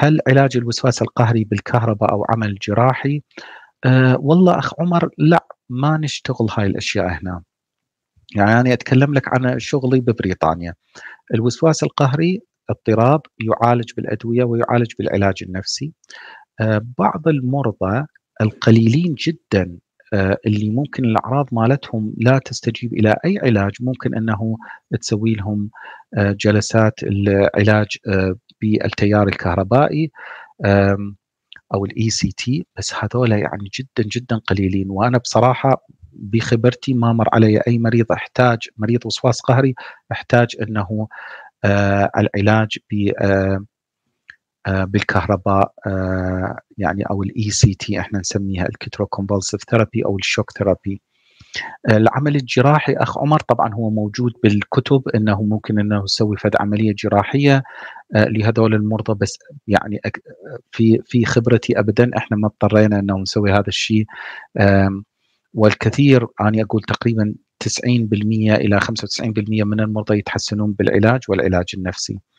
هل علاج الوسواس القهري بالكهرباء أو عمل جراحي أه والله أخ عمر لا ما نشتغل هاي الأشياء هنا يعني أنا أتكلم لك عن شغلي ببريطانيا الوسواس القهري اضطراب يعالج بالأدوية ويعالج بالعلاج النفسي أه بعض المرضى القليلين جدا آه، اللي ممكن الاعراض مالتهم لا تستجيب الى اي علاج ممكن انه تسوي لهم آه، جلسات العلاج آه، بالتيار الكهربائي او الاي سي e تي بس هذول يعني جدا جدا قليلين وانا بصراحه بخبرتي ما مر علي اي مريض احتاج مريض وسواس قهري احتاج انه العلاج ب بالكهرباء يعني او الاي سي e تي احنا نسميها الكترو كونفلسيف ثيرابي او الشوك ثيرابي العمل الجراحي اخ عمر طبعا هو موجود بالكتب انه ممكن انه يسوي فد عمليه جراحيه آه، لهذول المرضى بس يعني في في خبرتي ابدا احنا ما اضطرينا انه نسوي هذا الشيء والكثير اني يعني اقول تقريبا 90% الى 95% من المرضى يتحسنون بالعلاج والعلاج النفسي.